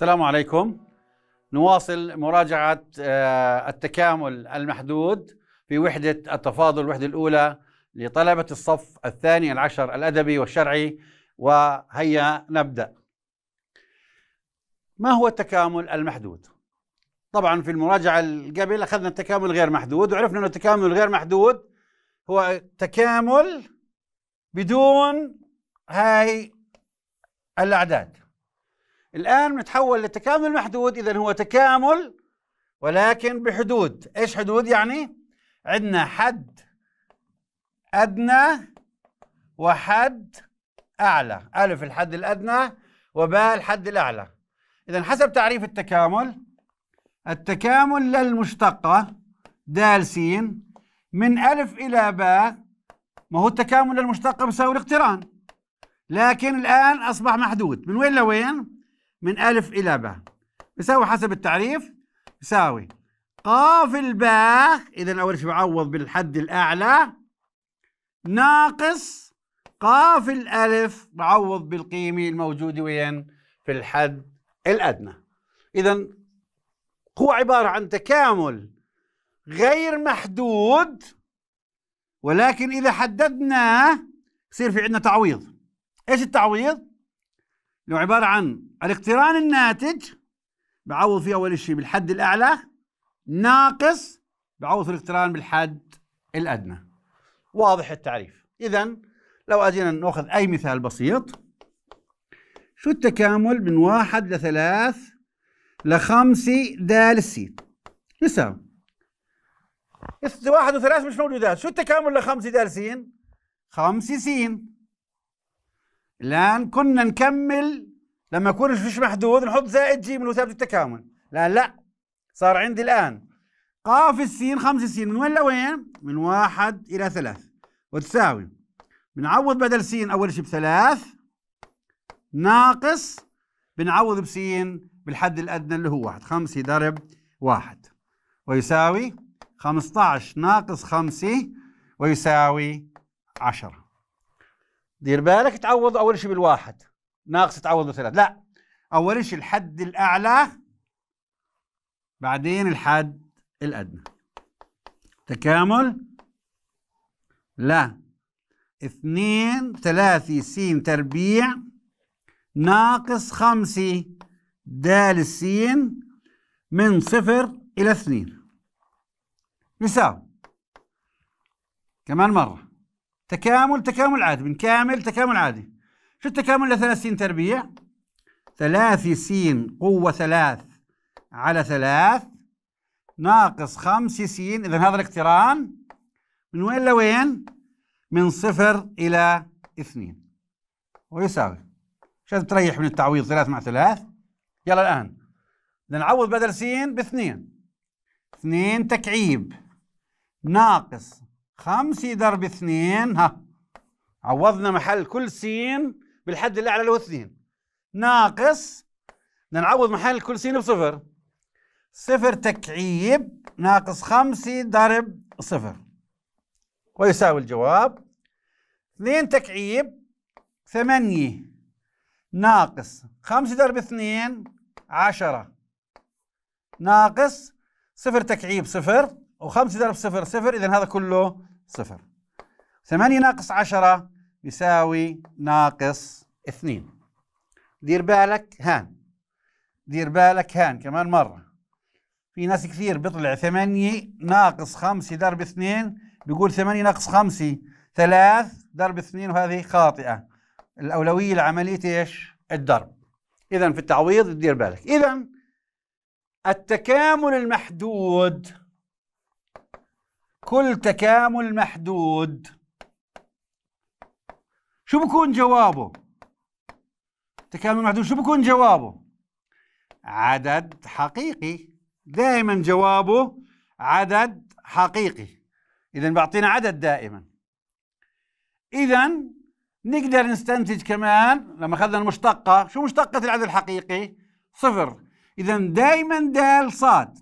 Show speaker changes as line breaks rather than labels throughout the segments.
السلام عليكم نواصل مراجعة آه، التكامل المحدود في وحدة التفاضل الوحدة الأولى لطلبة الصف الثاني العشر الأدبي والشرعي وهيا نبدأ ما هو التكامل المحدود؟ طبعا في المراجعة القبل أخذنا التكامل غير محدود وعرفنا أن التكامل الغير محدود هو تكامل بدون هاي الأعداد الآن نتحول لتكامل محدود إذا هو تكامل ولكن بحدود إيش حدود يعني؟ عندنا حد أدنى وحد أعلى ألف الحد الأدنى وباء الحد الأعلى إذا حسب تعريف التكامل التكامل للمشتقة دال س من ألف إلى باء ما هو التكامل للمشتقة بيساوي الاقتران لكن الآن أصبح محدود من وين لوين؟ من ألف إلى باء يساوي حسب التعريف يساوي قاف الباء إذا أول شيء بعوض بالحد الأعلى ناقص قاف الألف بعوض بالقيمة الموجودة وين؟ في الحد الأدنى إذا هو عبارة عن تكامل غير محدود ولكن إذا حددناه بصير في عندنا تعويض إيش التعويض؟ اللي هو عباره عن الاقتران الناتج بعوض فيه اول شيء بالحد الاعلى ناقص بعوض في الاقتران بالحد الادنى واضح التعريف اذا لو اجينا ناخذ اي مثال بسيط شو التكامل من واحد لثلاث لخمسة دال سي يساوي واحد وثلاث مش موجودات شو التكامل لخمسة دال سين خمسة سين لان كنا نكمل لما يكون مش محدود نحط زائد جيم اللي هو ثابت التكامل الان لا صار عندي الان قاف السين خمس سين من وين لوين؟ من واحد الى ثلاث وتساوي بنعوض بدل سين اول شيء بثلاث ناقص بنعوض بسين بالحد الادنى اللي هو واحد خمسة ضرب واحد ويساوي 15 ناقص 5 ويساوي 10 دير بالك تعوض اول شيء بالواحد ناقص تعوض بثلاث لا اول شيء الحد الاعلى بعدين الحد الادنى تكامل لا اثنين ثلاثة سين تربيع ناقص خمسة دال السين من صفر إلى اثنين يساوي كمان مرة تكامل تكامل عادي من كامل تكامل عادي شو التكامل لثلاث سين تربيع ثلاث سين قوة ثلاث على ثلاث ناقص خمس سين إذا هذا الاقتران من وين لوين من صفر إلى اثنين ويساوي عشان تريح من التعويض ثلاث مع ثلاث يلا الآن نعوض بدل سين باثنين اثنين تكعيب ناقص 5 ضرب 2 ها عوضنا محل كل س بالحد الاعلى اللي هو 2 ناقص بدنا نعوض محل كل سين بصفر صفر تكعيب ناقص 5 ضرب صفر ويساوي الجواب 2 تكعيب 8 ناقص 5 ضرب 2 10 ناقص صفر تكعيب صفر و5 ضرب صفر صفر إذا هذا كله صفر ثمانية ناقص عشرة يساوي ناقص اثنين دير بالك هان دير بالك هان كمان مرة في ناس كثير بيطلع ثمانية ناقص خمسة ضرب اثنين بيقول ثمانية ناقص خمسة ثلاث ضرب اثنين وهذه خاطئة الأولوية لعملية ايش؟ الضرب إذا في التعويض دير بالك إذا التكامل المحدود كل تكامل محدود شو بكون جوابه؟ تكامل محدود شو بكون جوابه؟ عدد حقيقي دائما جوابه عدد حقيقي إذا بيعطينا عدد دائما إذا نقدر نستنتج كمان لما أخذنا المشتقة شو مشتقة العدد الحقيقي؟ صفر إذا دائما دال صاد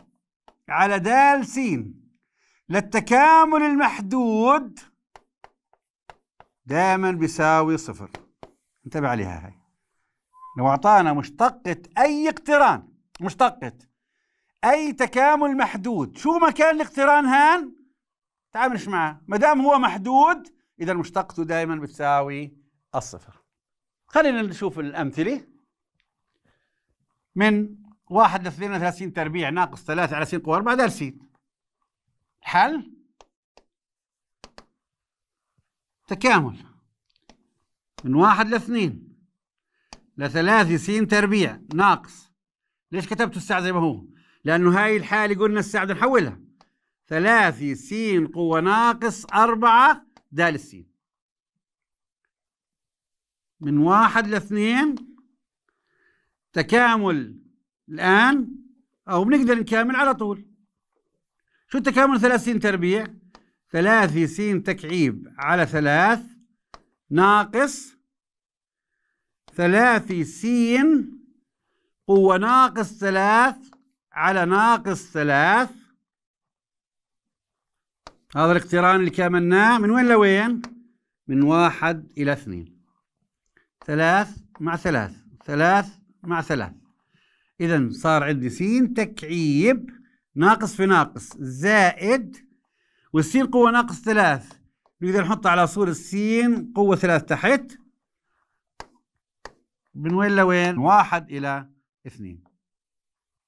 على دال سين للتكامل المحدود دائما بيساوي صفر انتبه عليها هاي لو اعطانا مشتقة اي اقتران مشتقة اي تكامل محدود شو مكان الاقتران هان تعاملش معه ما دام هو محدود اذا مشتقته دائما بتساوي الصفر خلينا نشوف الامثله من واحد لاثنين 32 تربيع ناقص ثلاثة على س قوى اربعة دال س حل تكامل من واحد لاثنين لثلاثة سين تربيع ناقص ليش كتبت الساعة زي ما هو؟ لأنه هاي الحالة قلنا الساعة نحولها ثلاثة سين قوة ناقص أربعة دال السين من واحد لاثنين تكامل الآن أو بنقدر نكامل على طول شو التكامل ثلاث سين تربيع ثلاثي سين تكعيب على ثلاث ناقص ثلاثي سين قوة ناقص ثلاث على ناقص ثلاث هذا الاقتران اللي كاملناه من وين لوين؟ من واحد إلى اثنين ثلاث مع ثلاث ثلاث مع ثلاث إذا صار عندي سين تكعيب ناقص في ناقص زائد والسين قوة ناقص ثلاث نقدر نحطها على صورة السين قوة ثلاث تحت من وين لوين؟ واحد إلى اثنين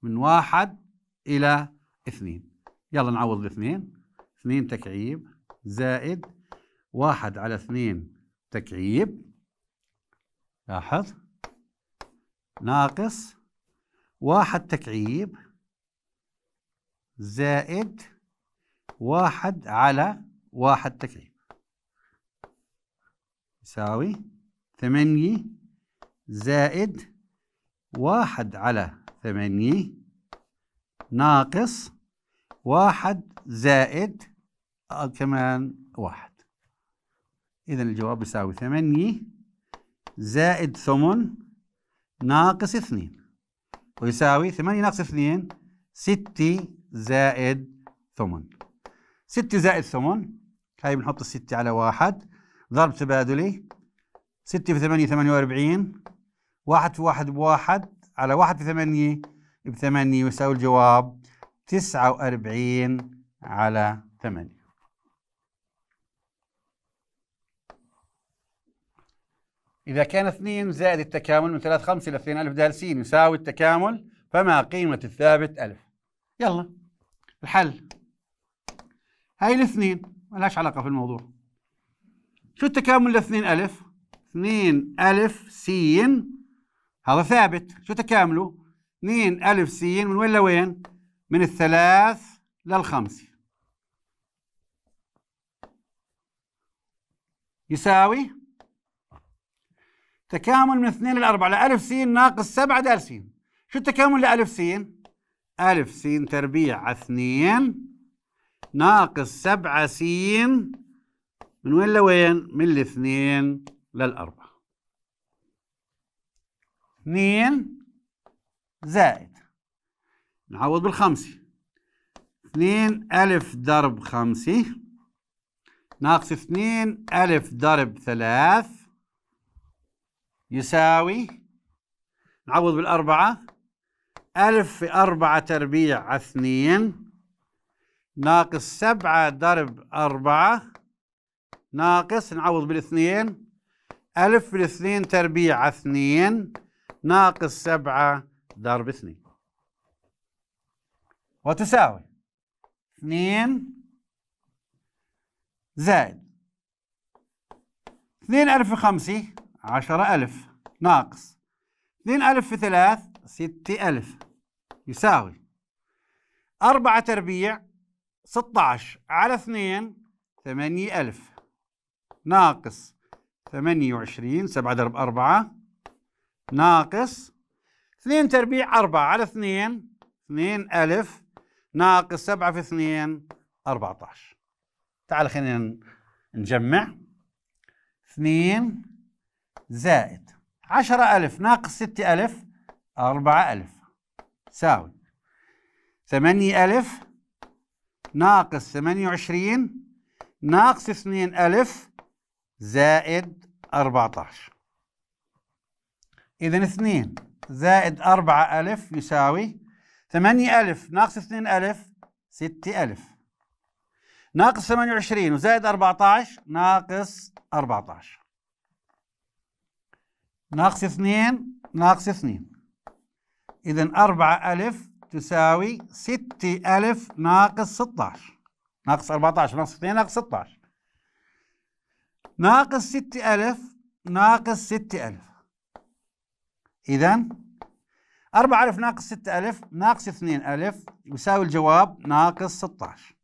من واحد إلى اثنين يلا نعوض الاثنين اثنين تكعيب زائد واحد على اثنين تكعيب لاحظ ناقص واحد تكعيب زائد واحد على واحد تكعيب يساوي ثمانية زائد واحد على ثمانية ناقص واحد زائد آه، كمان واحد إذا الجواب يساوي ثمانية زائد ثمن ناقص اثنين ويساوي ثمانية ناقص اثنين ستة زائد ثمن 6 زائد ثمن هاي بنحط الستة على واحد ضرب تبادلي 6 في 8 48 واحد في واحد بواحد على واحد في 8 بثمانية يساوي الجواب تسعة وأربعين على ثمانية إذا كان اثنين زائد التكامل من ثلاث خمسة إلى اثنين ألف دالسين يساوي التكامل فما قيمة الثابت ألف يلا الحل هاي الاثنين لهاش علاقة في الموضوع شو التكامل الاثنين ألف؟ اثنين ألف سين هذا ثابت شو تكامله؟ اثنين ألف سين من وين لوين؟ من الثلاث للخمسة يساوي تكامل من اثنين للأربعة لألف سين ناقص سبعة دال سين شو التكامل لألف سين؟ ألف س تربيع على اثنين ناقص سبعة س من وين لوين؟ من الاثنين للأربعة اثنين زائد نعوض بالخمسة اثنين ألف ضرب خمسة ناقص اثنين ألف ضرب ثلاث يساوي نعوض بالأربعة ألف في أربعة تربيع اثنين ناقص سبعة ضرب أربعة ناقص نعوض بالاثنين ألف في الاثنين تربيع اثنين ناقص سبعة ضرب اثنين وتساوي اثنين زائد اثنين ألف في خمسة عشرة ألف ناقص اثنين ألف في ثلاث ستة ألف يساوي أربعة تربيع ستة عشر على اثنين ثمانية ألف ناقص ثمانية وعشرين سبعة ضرب أربعة ناقص اثنين تربيع أربعة على اثنين اثنين ألف ناقص سبعة في اثنين أربعة عشر تعال خلينا نجمع اثنين زائد عشرة ألف ناقص ستة ألف أربعة ألف ساوي ثمانية ألف ناقص ثمانية وعشرين ناقص اثنين ألف زائد أربعة عشر إذن اثنين زائد أربعة ألف يساوي ثمانية ألف ناقص اثنين ألف ستة ألف ناقص ثمانية وعشرين وزائد أربعة عشر ناقص أربعة عشر ناقص اثنين ناقص اثنين إذا أربعة ألف تساوي ستة ألف ناقص ستة ناقص 14 ناقص 2 ناقص 16 ناقص 6000 ناقص 6000 إذا 4000 ناقص 6000 ناقص 2000 يساوي الجواب ناقص 16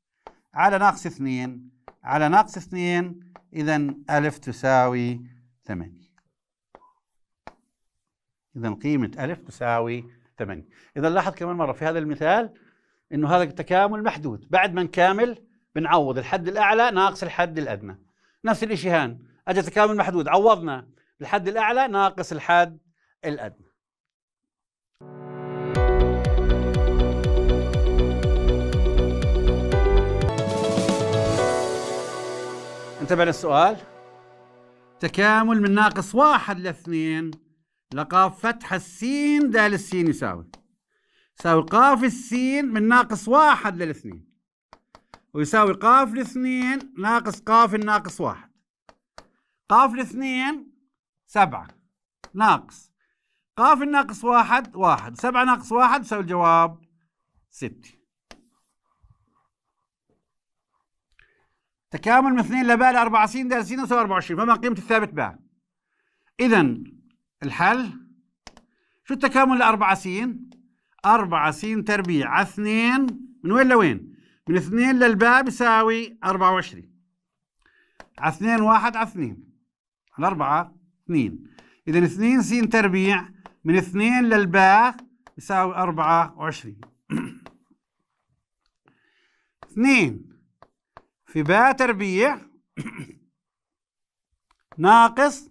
على ناقص 2 على ناقص 2 إذا ألف تساوي 8 إذا قيمة ألف تساوي 8 اذا لاحظ كمان مره في هذا المثال انه هذا التكامل محدود بعد ما نكامل بنعوض الحد الاعلى ناقص الحد الادنى نفس الشيء هان اجى تكامل محدود عوضنا الحد الاعلى ناقص الحد الادنى انتبه للسؤال تكامل من ناقص واحد لاثنين لقاف فتح السين دال السين يساوي يساوي قاف السين من ناقص واحد للاثنين ويساوي قاف الاثنين ناقص قاف الناقص واحد قاف الاثنين سبعة ناقص قاف الناقص واحد واحد سبعة ناقص واحد يساوي الجواب ستة تكامل من اثنين لباء لأربعة سين دال سين يساوي 24 فما قيمة الثابت باء إذا الحل شو التكامل لأربعة سين؟ أربعة سين تربيع على اثنين من وين لوين؟ من اثنين للباب يساوي أربعة وعشرين على اثنين واحد على اثنين على أربعة اثنين إذا اثنين سين تربيع من اثنين للباء يساوي أربعة وعشرين اثنين في باء تربيع ناقص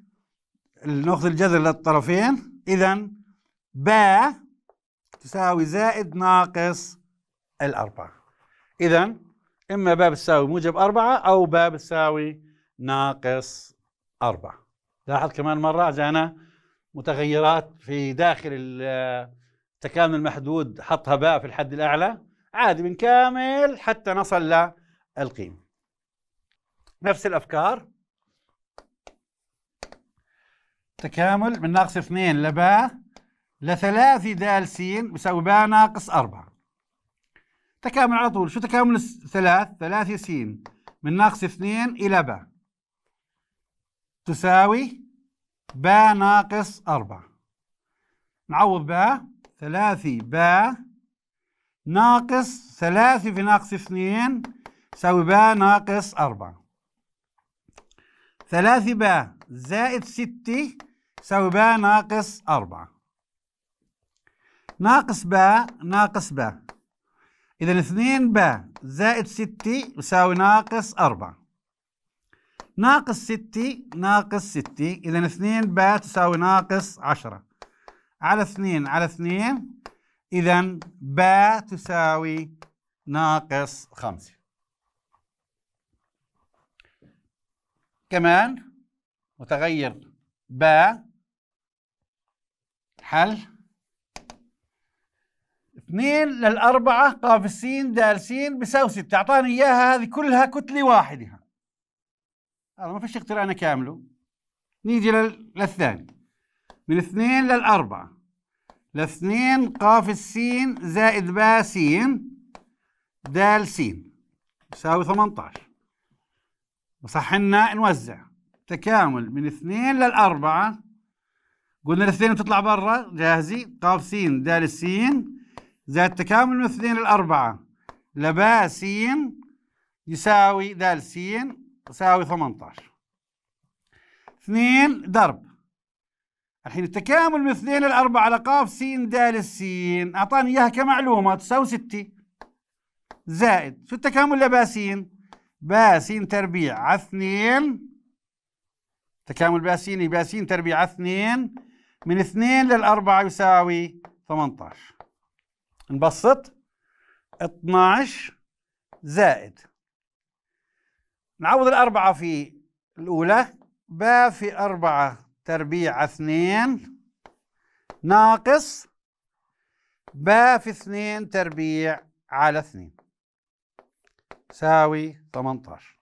ناخذ الجذر للطرفين اذا ب تساوي زائد ناقص الأربعة إذا إما ب بتساوي موجب أربعة أو ب بتساوي ناقص أربعة لاحظ كمان مرة جانا متغيرات في داخل التكامل المحدود حطها باء في الحد الأعلى عادي بنكامل حتى نصل للقيمة نفس الأفكار تكامل من ناقص اثنين لباء لثلاثي دال سين بيساوي باء ناقص أربعة تكامل على طول شو تكامل الثلاث ثلاثي سين من ناقص اثنين إلى باء تساوي باء ناقص أربعة نعوض باء ثلاثي باء ناقص ثلاثي في ناقص اثنين يساوي باء ناقص أربعة ثلاثي باء زائد ستة يساوي ب ناقص أربعة ناقص ب ناقص ب إذا اثنين ب زائد ستة يساوي ناقص أربعة ناقص ستة ناقص ستة إذا اثنين ب تساوي ناقص عشرة على اثنين على اثنين إذا ب تساوي ناقص خمسة كمان متغير ب حل اثنين للأربعة قاف السين دال سين بيساوي ستة أعطاني إياها هذه كلها كتلة واحدة هذا ما فيش اقترانة كامله نيجي للثاني من اثنين للأربعة لاثنين قاف السين زائد با سين دال سين يساوي 18 وصح لنا نوزع تكامل من اثنين للأربعة قلنا الاثنين تطلع برا جاهزين قاف سين دال سين زائد تكامل من اثنين الأربعة لبا سين يساوي دال سين يساوي 18 اثنين ضرب الحين التكامل من اثنين الأربعة على قاف سين دال سين أعطاني إياها كمعلومة تساوي ستة زائد شو التكامل لباسين سين تربيع على اثنين تكامل باسيني باسين تربيع على اثنين من 2 لل 4 يساوي 18 نبسط 12 زائد نعوض الأربعة في الأولى باء في أربعة تربيع اثنين ناقص باء في اثنين تربيع على اثنين ساوي 18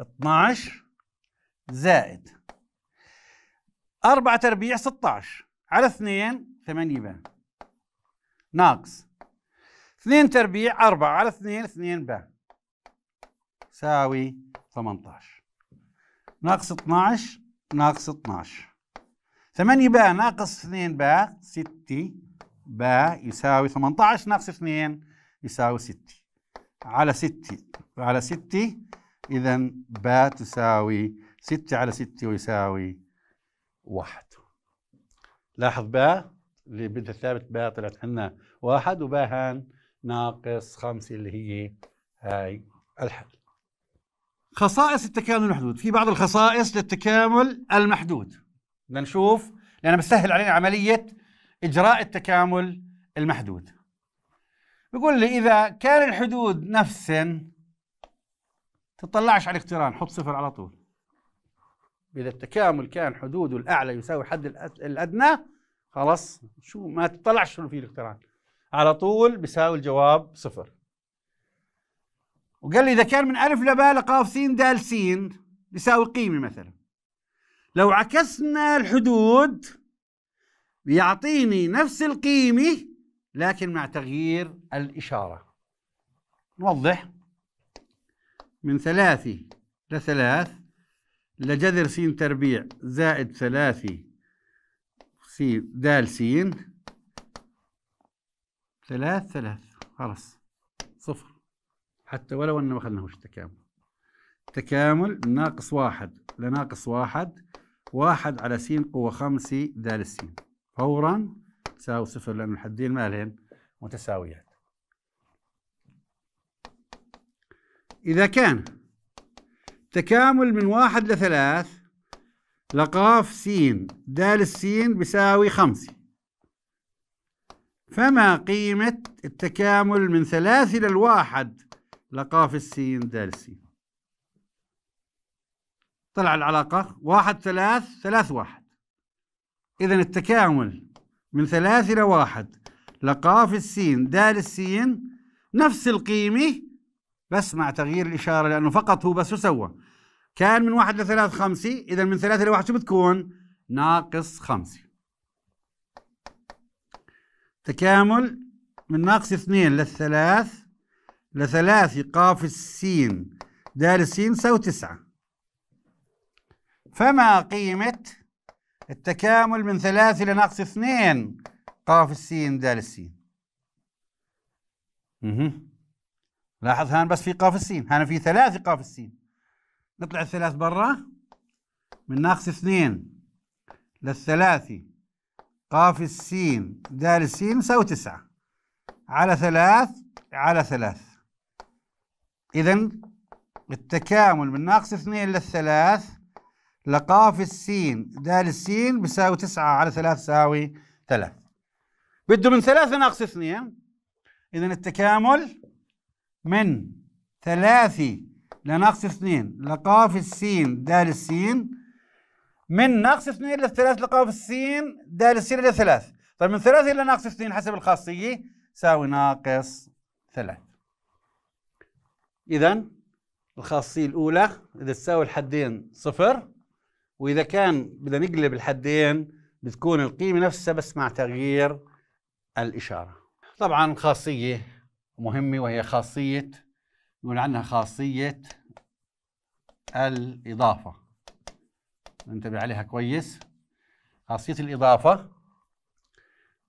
12 زائد أربعة تربيع 16 على 2 8 باء ناقص 2 تربيع 4 على 2 2 باء ساوي 18 ناقص 12 ناقص 12 8 باء ناقص 2 باء 6 باء يساوي 18 ناقص 2 يساوي 6 على 6 على 6 إذا باء تساوي 6 على 6 ويساوي واحد لاحظ باء اللي بدها ثابت باء طلعت عندنا واحد وباء هان ناقص خمسة اللي هي هاي الحل خصائص التكامل المحدود في بعض الخصائص للتكامل المحدود بدنا نشوف لأن بسهل علينا عملية إجراء التكامل المحدود بيقول لي إذا كان الحدود نفسا تطلعش على الاقتران حط صفر على طول إذا التكامل كان حدوده الأعلى يساوي حد الأدنى خلاص شو ما تطلعش شو في الإلكترون على طول بيساوي الجواب صفر وقال لي إذا كان من ألف لباء لقاف سين دال سين بيساوي قيمة مثلا لو عكسنا الحدود بيعطيني نفس القيمة لكن مع تغيير الإشارة نوضح من ثلاثة لثلاث لجذر س تربيع زائد ثلاثي س د س ثلاث ثلاث خلاص صفر حتى ولو أنه ما خلناهوش تكامل تكامل ناقص واحد لناقص واحد واحد على س قوة خمسة د س فورا تساوي صفر لأن الحدين مالهن متساويات إذا كان تكامل من واحد لثلاث لقاف س د س بيساوي خمسة فما قيمة التكامل من ثلاث إلى الواحد لقاف السين د السين طلع العلاقة واحد ثلاث ثلاث واحد إذا التكامل من ثلاث إلى واحد لقاف السين د السين نفس القيمة بس مع تغيير الإشارة لأنه فقط هو بس شو سوى كان من واحد لثلاث خمسة إذا من ثلاثة لواحد شو بتكون ناقص خمسة تكامل من ناقص اثنين للثلاث لثلاثة قاف السين دال السين سو تسعة فما قيمة التكامل من ثلاثة لناقص اثنين قاف السين دال السين مهم. لاحظ هان بس في قاف السين هان في ثلاث قاف السين نطلع الثلاث برا من ناقص اثنين للثلاثي قاف السين دال السين يساوي تسعة على ثلاث على ثلاث إذا التكامل من ناقص اثنين للثلاث لقاف السين دال السين بيساوي تسعة على ثلاث ساوي ثلاث بده من ثلاثة ناقص اثنين إذا التكامل من ثلاثي لنقص اثنين لقاف السين دال السين من نقص اثنين للثلاث لقاف السين دال السين إلى ثلاث طيب من ثلاثة إلى ناقص اثنين حسب الخاصية ساوي ناقص ثلاث إذا الخاصية الأولى إذا تساوي الحدين صفر وإذا كان بدنا نقلب الحدين بتكون القيمة نفسها بس مع تغيير الإشارة طبعا خاصية مهمة وهي خاصية نقول عنها خاصية الإضافة ننتبه عليها كويس خاصية الإضافة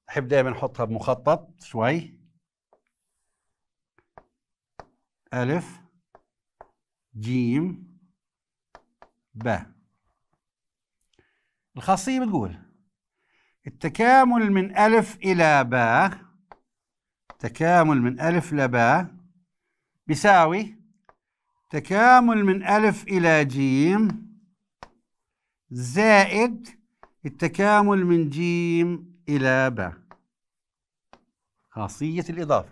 أحب دائما أحطها بمخطط شوي ألف جيم ب الخاصية بتقول التكامل من ألف إلى باء تكامل من ألف لباء بيساوي تكامل من ألف إلى جيم زائد التكامل من جيم إلى باء خاصية الإضافة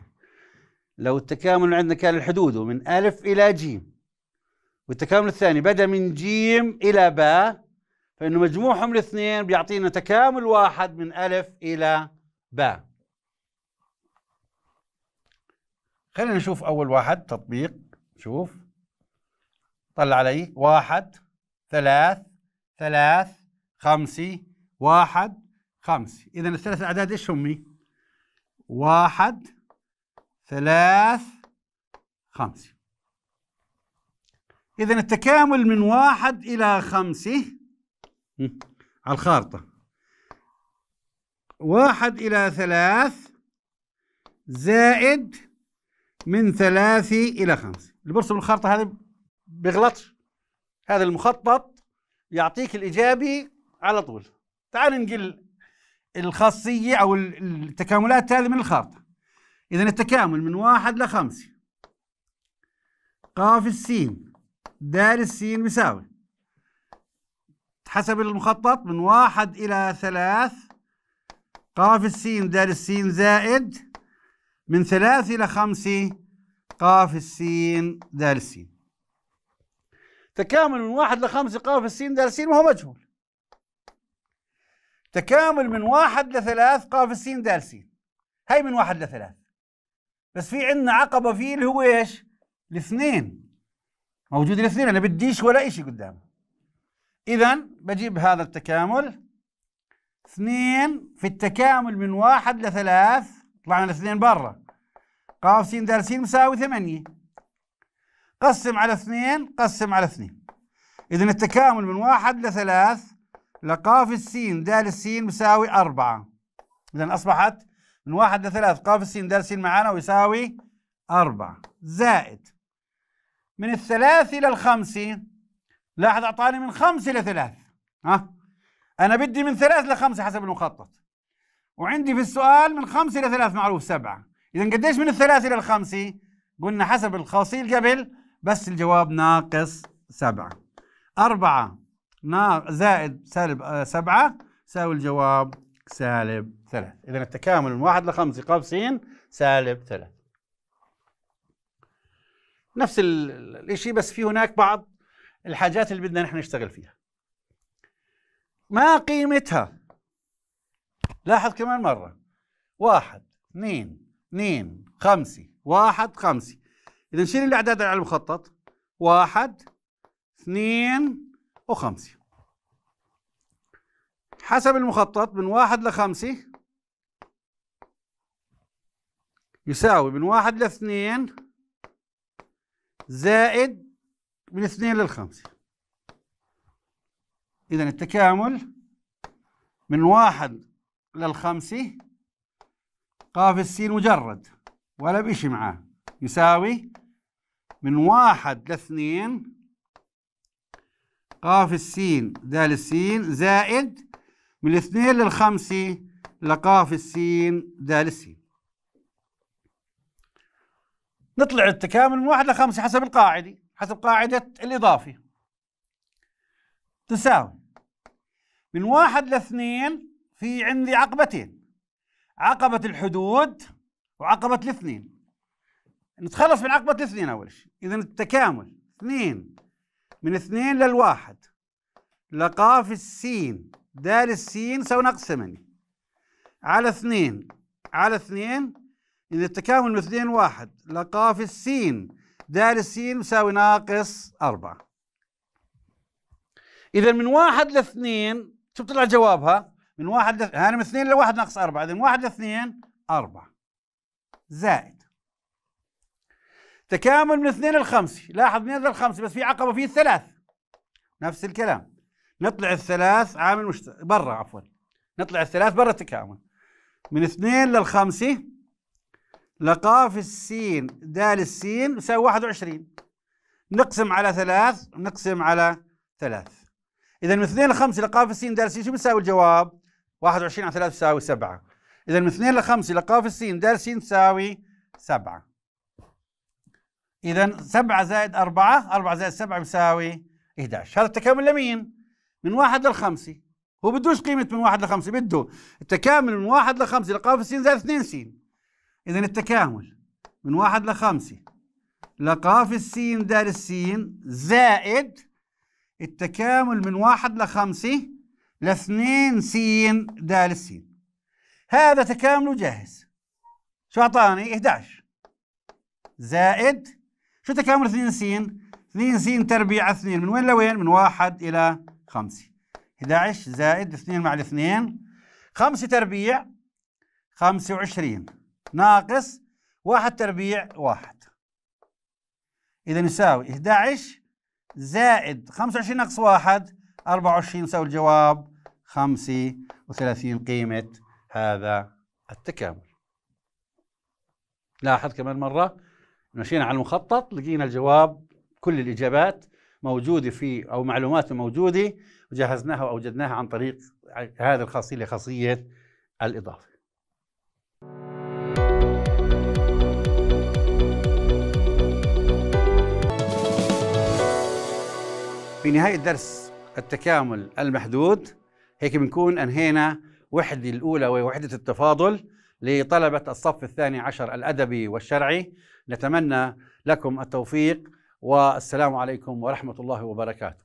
لو التكامل عندنا كان الحدود من ألف إلى جيم والتكامل الثاني بدأ من جيم إلى باء فإنه مجموعهم الاثنين بيعطينا تكامل واحد من ألف إلى باء خلينا نشوف أول واحد تطبيق شوف طلع علي واحد ثلاث ثلاث خمسي واحد خمسي إذا الثلاث أعداد إيش همي؟ واحد ثلاث خمسي إذا التكامل من واحد إلى خمسة على الخارطة واحد إلى ثلاث زائد من ثلاث إلى خمس اللي بيرسم الخارطة هذه بيغلطش هذا المخطط يعطيك الإيجابي على طول تعال نقل الخاصية أو التكاملات هذه من الخارطة إذا التكامل من واحد لخمسة قاف السين دال السين بيساوي حسب المخطط من واحد إلى ثلاث قاف السين دال السين زائد من ثلاث إلى خمس قاف السين دال السين تكامل من واحد لخمس قاف السين دال السين وهو مجهول تكامل من واحد لثلاث قاف السين دال سين هاي من واحد لثلاث بس في عندنا عقبة فيه اللي هو ايش؟ الاثنين موجود الاثنين انا بديش ولا اشي قدامه اذا بجيب هذا التكامل اثنين في التكامل من واحد لثلاث طلعنا الاثنين برا قاف س د س مساوي ثمانية قسم على اثنين قسم على اثنين إذا التكامل من واحد لثلاث لقاف السين دال السين مساوي أربعة إذا أصبحت من واحد لثلاث قاف السين دال السين معانا ويساوي أربعة زائد من الثلاث إلى الخمسة لاحظ أعطاني من خمسة لثلاث ها أنا بدي من ثلاث لخمسة حسب المخطط وعندي في السؤال من خمسة إلى ثلاث معروف سبعة إذا قديش من الثلاث إلى الخمسة قلنا حسب الخاصية قبل بس الجواب ناقص سبعة أربعة زائد سالب آه، سبعة ساوي الجواب سالب ثلاث إذا التكامل من واحد لخمسة قابسين سالب ثلاث نفس الشيء بس في هناك بعض الحاجات اللي بدنا نحن نشتغل فيها ما قيمتها لاحظ كمان مرة واحد اثنين اثنين خمسة واحد خمسة إذا نشيل الأعداد على المخطط واحد اثنين وخمسة حسب المخطط من واحد لخمسة يساوي من واحد لاثنين زائد من اثنين للخمسة إذا التكامل من واحد للخمسة قاف السين مجرد ولا بشي معاه يساوي من واحد لاثنين قاف السين دال السين زائد من الاثنين للخمسة لقاف السين دال السين نطلع التكامل من واحد لخمسة حسب القاعدة حسب قاعدة الإضافة تساوي من واحد لاثنين في عندي عقبتين عقبة الحدود وعقبة الاثنين نتخلص من عقبة الاثنين أول شيء إذا التكامل اثنين من اثنين للواحد لقاف السين دال السين سوى ناقص ثمانية على اثنين على اثنين إذا التكامل من اثنين واحد لقاف السين دال السين مساوي ناقص أربعة إذا من واحد لاثنين شو بطلع جوابها؟ من واحد ل... هاني من اثنين لواحد ناقص أربعة إذا من واحد لاثنين أربعة زائد تكامل من اثنين لخمسة لاحظ من اثنين لخمسة بس في عقبة في الثلاث نفس الكلام نطلع الثلاث عامل مشت... برا عفوا نطلع الثلاث برا التكامل من اثنين للخمسة لقاف السين دال السين يساوي واحد وعشرين نقسم على ثلاث نقسم على ثلاث إذا من اثنين لخمسة لقاف السين دال السين شو بيساوي الجواب؟ 21 على 3 تساوي 7 إذا من 2 ل 5 ل قاف السين دال سين تساوي 7 إذا 7 زائد 4 4 زائد 7 بيساوي 11 هذا التكامل لمين؟ من 1 لل 5 هو بدوش قيمة من 1 ل 5 بده التكامل من 1 ل 5 ل قاف السين زائد 2 سين إذا التكامل من 1 ل 5 ل في السين دال السين زائد التكامل من 1 ل 5 لاثنين سين دال السين هذا تكامله جاهز شو أعطاني 11 زائد شو تكامل 2 سين 2 سين تربيع 2 من وين لوين من 1 إلى 5 11 زائد 2 مع 2 5 تربيع 25 ناقص 1 تربيع 1 إذا يساوي 11 زائد 25 ناقص 1 24 يساوي الجواب 35 قيمة هذا التكامل لاحظ كمان مرة مشينا على المخطط لقينا الجواب كل الإجابات موجودة في أو معلوماته موجودة وجهزناها وأوجدناها عن طريق هذه الخاصية اللي خاصية الإضافة في نهاية الدرس التكامل المحدود هيك بنكون أنهينا وحدة الأولى وهي وحدة التفاضل لطلبة الصف الثاني عشر الأدبي والشرعي نتمنى لكم التوفيق والسلام عليكم ورحمة الله وبركاته